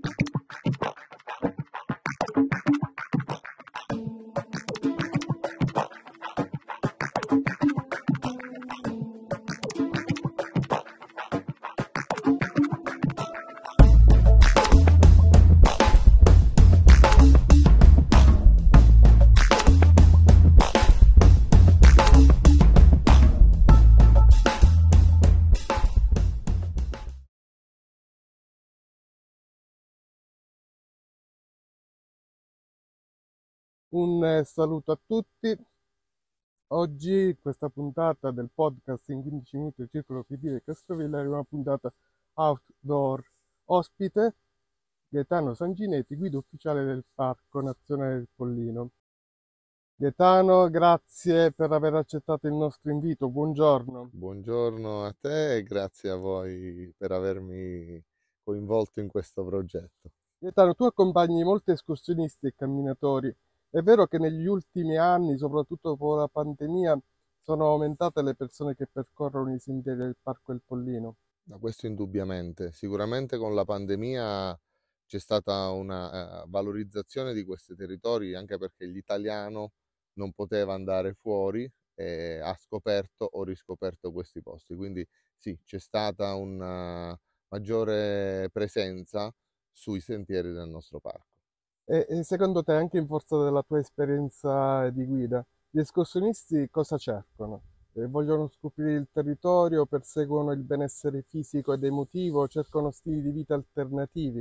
Thank you. Un eh, saluto a tutti. Oggi questa puntata del podcast in 15 minuti del Circolo PD di Castrovillari è una puntata outdoor. Ospite Gaetano Sanginetti, guida ufficiale del Parco Nazionale del Pollino. Gaetano, grazie per aver accettato il nostro invito. Buongiorno. Buongiorno a te e grazie a voi per avermi coinvolto in questo progetto. Gaetano, tu accompagni molti escursionisti e camminatori è vero che negli ultimi anni, soprattutto dopo la pandemia, sono aumentate le persone che percorrono i sentieri del Parco El Pollino. Ma questo indubbiamente. Sicuramente con la pandemia c'è stata una eh, valorizzazione di questi territori, anche perché l'italiano non poteva andare fuori e ha scoperto o riscoperto questi posti. Quindi sì, c'è stata una maggiore presenza sui sentieri del nostro parco. E, e secondo te, anche in forza della tua esperienza di guida, gli escursionisti cosa cercano? vogliono scoprire il territorio, perseguono il benessere fisico ed emotivo, cercano stili di vita alternativi?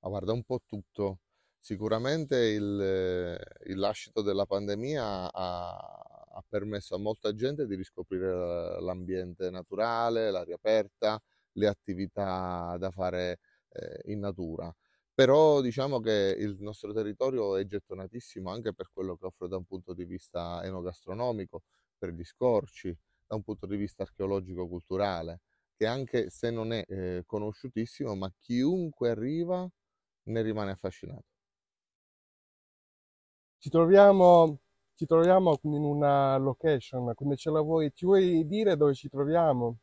Ah, guarda, un po' tutto. Sicuramente il, eh, il lascito della pandemia ha, ha, permesso a molta gente di riscoprire l'ambiente naturale, l'aria aperta, le attività da fare eh, in natura però diciamo che il nostro territorio è gettonatissimo anche per quello che offre da un punto di vista enogastronomico, per gli scorci, da un punto di vista archeologico-culturale, che anche se non è eh, conosciutissimo, ma chiunque arriva ne rimane affascinato. Ci troviamo, ci troviamo in una location, come ce la vuoi? Ci vuoi dire dove ci troviamo?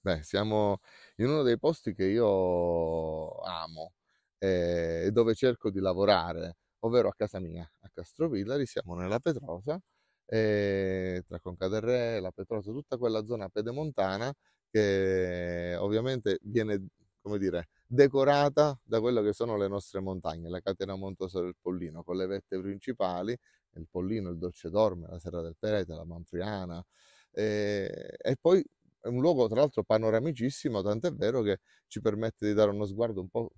Beh, siamo in uno dei posti che io amo eh, dove cerco di lavorare, ovvero a casa mia, a Castrovillari, siamo nella Petrosa, eh, tra Conca del Re, la Petrosa, tutta quella zona pedemontana che ovviamente viene, come dire, decorata da quello che sono le nostre montagne, la catena montuosa del Pollino, con le vette principali, il Pollino, il Dolce Dorme, la Serra del Perete, la Manfriana, eh, e poi è un luogo tra l'altro panoramicissimo, tant'è vero che ci permette di dare uno sguardo un po'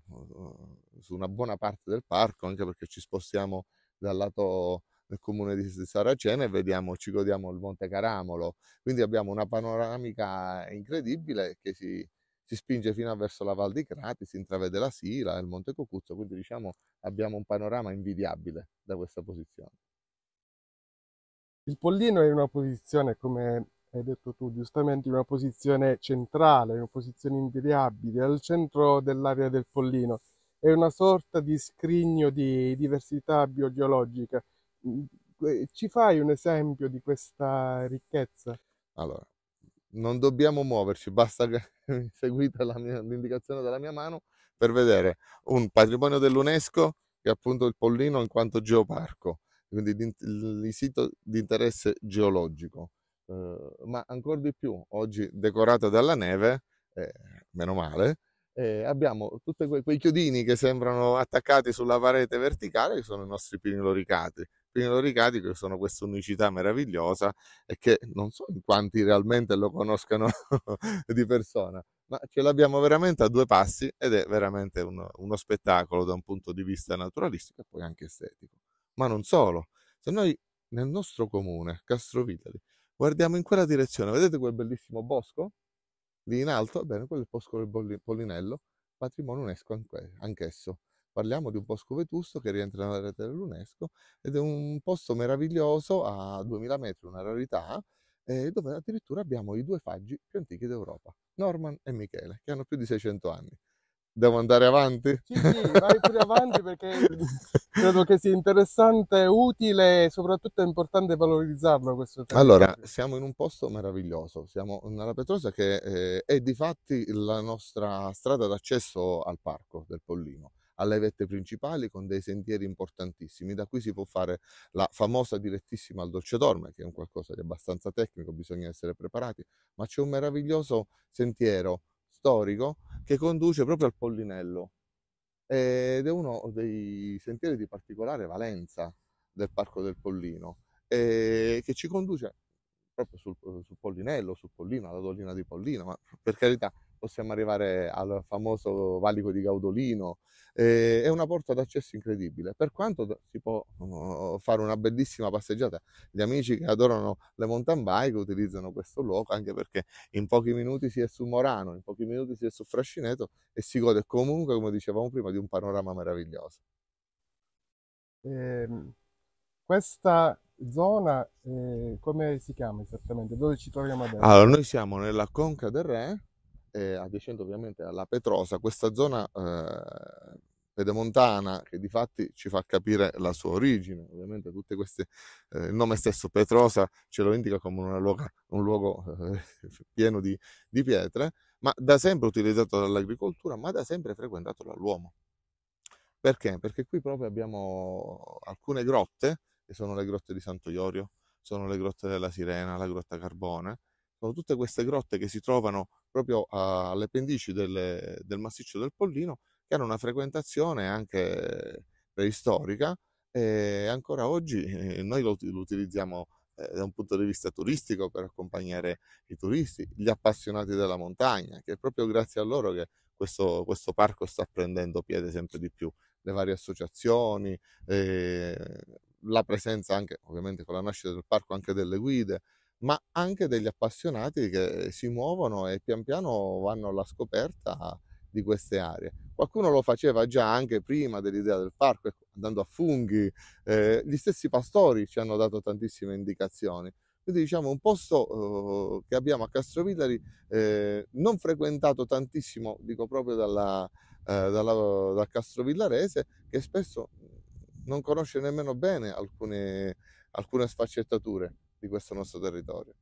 eh, su una buona parte del parco, anche perché ci spostiamo dal lato del comune di Saracena e vediamo, ci godiamo il Monte Caramolo. Quindi abbiamo una panoramica incredibile che si, si spinge fino verso la Val di Crati, si intravede la Sila, il Monte Cocuzzo, quindi diciamo abbiamo un panorama invidiabile da questa posizione. Il Pollino è in una posizione, come hai detto tu giustamente, in una posizione centrale, in una posizione invidiabile, al centro dell'area del Pollino. È una sorta di scrigno di diversità biogeologica. Mm, eh, ci fai un esempio di questa ricchezza? Allora, non dobbiamo muoverci, basta che seguite mia, l'indicazione della mia mano per vedere un patrimonio dell'UNESCO che è appunto il Pollino in quanto geoparco, quindi il sito di interesse geologico Uhm, ma ancora di più oggi decorata dalla neve, eh, meno male, eh, abbiamo tutti que- quei chiodini che sembrano attaccati sulla parete verticale, che sono i nostri pinoloricati. Pinoloricati che sono questa unicità meravigliosa e che non so in quanti realmente lo conoscano di persona, ma ce l'abbiamo veramente a due passi ed è veramente uno, uno spettacolo da un punto di vista naturalistico e poi anche estetico. Ma non solo, se noi nel nostro comune, Castrovitali, guardiamo in quella direzione, vedete quel bellissimo bosco? Lì in alto, bene, quello è il bosco del Pollinello, patrimonio UNESCO anch'esso. Parliamo di un bosco vetusto che rientra nella rete dell'UNESCO ed è un posto meraviglioso a 2000 metri, una rarità, eh, dove addirittura abbiamo i due faggi più antichi d'Europa, Norman e Michele, che hanno più di 600 anni. Devo andare avanti? Sì, sì, vai pure avanti perché credo che sia interessante, utile e soprattutto è importante valorizzarlo questo tema. Allora, siamo in un posto meraviglioso, siamo nella Petrosa che eh, è di fatti la nostra strada d'accesso al parco del Pollino alle vette principali con dei sentieri importantissimi. Da qui si può fare la famosa direttissima al Dolce Dorme, che è un qualcosa di abbastanza tecnico, bisogna essere preparati, ma c'è un meraviglioso sentiero storico che conduce proprio al Pollinello ed è uno dei sentieri di particolare valenza del Parco del Pollino e eh, che ci conduce proprio sul, eh, sul Pollinello, sul Pollino, alla collina di Pollino, ma per carità possiamo arrivare al famoso valico di Gaudolino, eh, è una porta d'accesso incredibile. Per quanto si può mm, fare una bellissima passeggiata, gli amici che adorano le mountain bike utilizzano questo luogo anche perché in pochi minuti si è su Morano, in pochi minuti si è su Frascineto e si gode comunque, come dicevamo prima, di un panorama meraviglioso. Eh, questa zona, eh, come si chiama esattamente? Dove ci troviamo adesso? Allora, noi siamo nella Conca del Re, e adiacente ovviamente alla Petrosa, questa zona eh, pedemontana che di fatti ci fa capire la sua origine, ovviamente tutte queste, eh, il nome stesso Petrosa ce lo indica come luoga, un luogo eh, pieno di, di pietre, ma da sempre utilizzato dall'agricoltura, ma da sempre frequentato dall'uomo. Perché? Perché qui proprio abbiamo alcune grotte, che sono le grotte di Santo Iorio, sono le grotte della Sirena, la grotta Carbone, sono tutte queste grotte che si trovano proprio alle pendici del, del massiccio del Pollino, che hanno una frequentazione anche preistorica e ancora oggi eh, noi lo, lo utilizziamo eh, da un punto di vista turistico per accompagnare i turisti, gli appassionati della montagna, che è proprio grazie a loro che questo, questo parco sta prendendo piede sempre di più, le varie associazioni, eh, la presenza anche ovviamente con la nascita del parco anche delle guide, ma anche degli appassionati che eh, si muovono e pian piano vanno alla scoperta di queste aree. Qualcuno lo faceva già anche prima dell'idea del parco, ecco, andando a funghi, eh, gli stessi pastori ci hanno dato tantissime indicazioni. Quindi diciamo un posto eh, che abbiamo a Castrovillari eh, non frequentato tantissimo, dico proprio dalla, eh, dalla, dal Castrovillarese, che spesso non conosce nemmeno bene alcune, alcune sfaccettature di questo nostro territorio.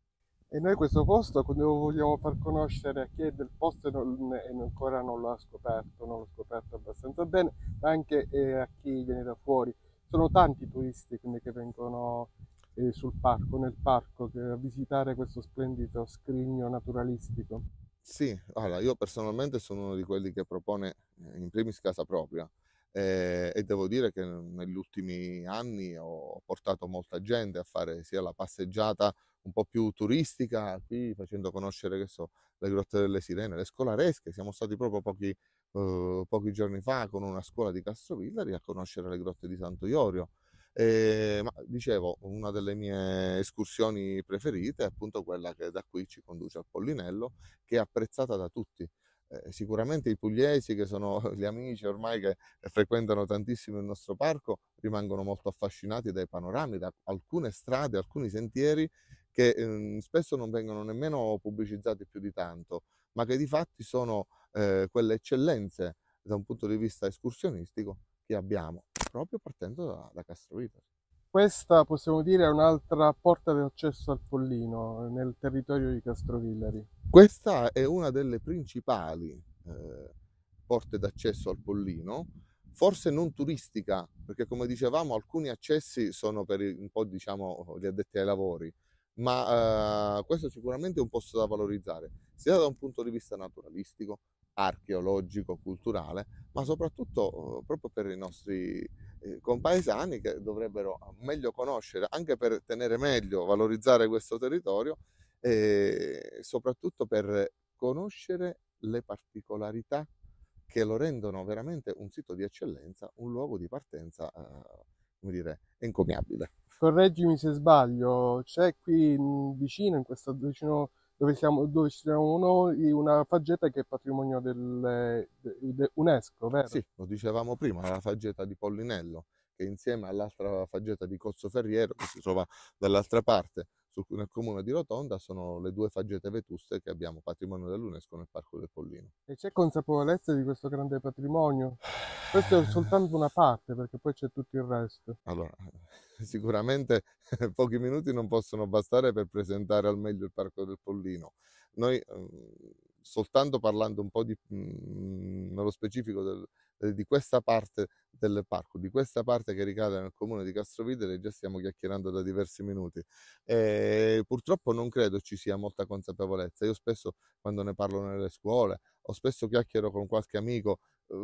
E noi questo posto lo vogliamo far conoscere a chi è del posto e, non, e ancora non lo ha scoperto, non l'ha scoperto abbastanza bene, ma anche eh, a chi viene da fuori. Sono tanti turisti quindi, che vengono eh, sul parco, nel parco, che, a visitare questo splendido scrigno naturalistico. Sì, allora io personalmente sono uno di quelli che propone eh, in primis casa propria, eh, e devo dire che negli ultimi anni ho portato molta gente a fare sia la passeggiata un po' più turistica qui facendo conoscere che so, le grotte delle sirene, le scolaresche, siamo stati proprio pochi, eh, pochi giorni fa con una scuola di Castrovillari a conoscere le grotte di Santo Iorio. Eh, ma dicevo, una delle mie escursioni preferite è appunto quella che da qui ci conduce al Pollinello, che è apprezzata da tutti. Eh, sicuramente i pugliesi, che sono gli amici ormai che eh, frequentano tantissimo il nostro parco, rimangono molto affascinati dai panorami, da alcune strade, alcuni sentieri che eh, spesso non vengono nemmeno pubblicizzati più di tanto, ma che di fatti sono eh, quelle eccellenze da un punto di vista escursionistico che abbiamo proprio partendo da, da Castroviteri questa possiamo dire è un'altra porta d'accesso al Pollino nel territorio di Castrovillari. Questa è una delle principali eh, porte d'accesso al Pollino, forse non turistica, perché come dicevamo alcuni accessi sono per un po' diciamo gli addetti ai lavori, ma eh, questo sicuramente è un posto da valorizzare, sia da un punto di vista naturalistico, archeologico, culturale, ma soprattutto uhm, proprio per i nostri eh, compaesani che dovrebbero ah, meglio conoscere, anche per tenere meglio, valorizzare questo territorio e eh, soprattutto per conoscere le particolarità che lo rendono veramente un sito di eccellenza, un luogo di partenza, eh, come dire, encomiabile. Correggimi se sbaglio, c'è qui mhmm, vicino, in questo vicino dove siamo, dove siamo noi, una faggeta che è patrimonio dell'UNESCO, de, de vero? Sì, lo dicevamo prima, la faggeta di Pollinello, che insieme all'altra faggeta di Cozzo Ferriero, che si trova dall'altra parte, nel comune di Rotonda sono le due faggete vetuste che abbiamo patrimonio dell'UNESCO nel Parco del Pollino. E c'è consapevolezza di questo grande patrimonio? Questa è soltanto una parte perché poi c'è tutto il resto. Allora, sicuramente pochi minuti non possono bastare per presentare al meglio il Parco del Pollino. Noi ehm, soltanto parlando un po' di, mm, nello specifico del, eh, di questa parte del parco, di questa parte che ricade nel comune di Castrovidere, già stiamo chiacchierando da diversi minuti. E eh, purtroppo non credo ci sia molta consapevolezza. Io spesso quando ne parlo nelle scuole o spesso chiacchiero con qualche amico, eh,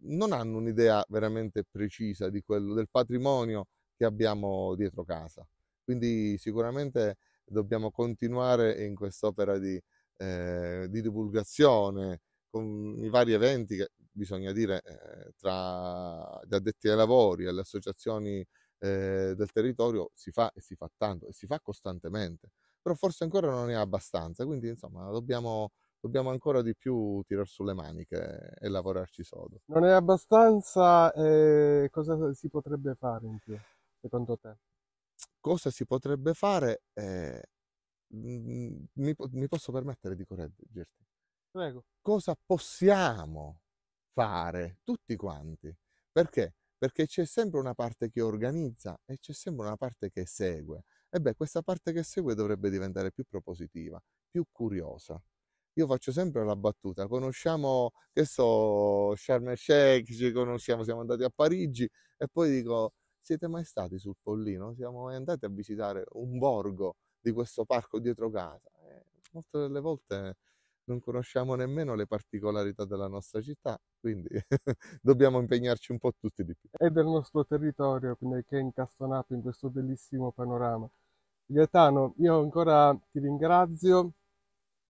non hanno un'idea veramente precisa di quello, del patrimonio che abbiamo dietro casa. Quindi sicuramente dobbiamo continuare in quest'opera di, eh, di divulgazione, con i vari eventi che bisogna dire eh, tra gli addetti ai lavori e le associazioni eh, del territorio si fa e si fa tanto e si fa costantemente, però forse ancora non è abbastanza, quindi insomma dobbiamo, dobbiamo ancora di più tirar sulle maniche e lavorarci sodo. Non è abbastanza, eh, cosa si potrebbe fare in più secondo te? Cosa si potrebbe fare? Eh, mm, mm, mi, mi, posso permettere di correggerti? Prego. Cosa possiamo fare tutti quanti? Perché? Perché c'è sempre una parte che organizza e c'è sempre una parte che segue. E beh, questa parte che segue dovrebbe diventare più propositiva, più curiosa. Io faccio sempre la battuta, conosciamo, che so, Sharm el Sheikh, ci conosciamo, siamo andati a Parigi e poi dico, siete mai stati sul Pollino? Siamo mai andati a visitare un borgo di questo parco dietro casa? Eh, molte delle volte non conosciamo nemmeno le particolarità della nostra città, quindi dobbiamo impegnarci un po' tutti di più. E del nostro territorio che è incastonato in questo bellissimo panorama. Gaetano, io ancora ti ringrazio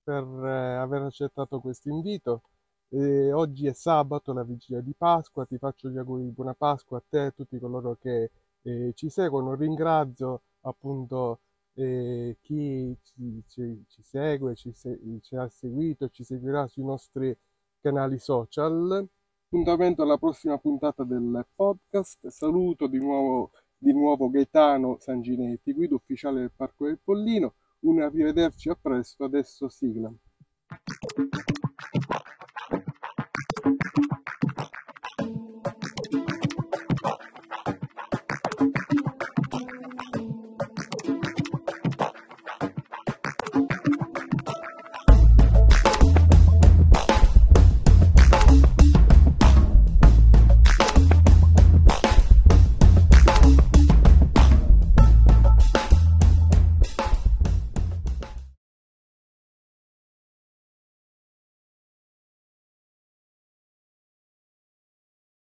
per eh, aver accettato questo invito. E oggi è sabato, la vigilia di Pasqua, ti faccio gli auguri di buona Pasqua a te e a tutti coloro che eh, ci seguono. Ringrazio appunto eh, chi ci, ci, ci segue, ci, se, ci, ha seguito, ci seguirà sui nostri canali social. Appuntamento alla prossima puntata del podcast. Saluto di nuovo, di nuovo Gaetano Sanginetti, guida ufficiale del Parco del Pollino. Un arrivederci a presto, adesso sigla.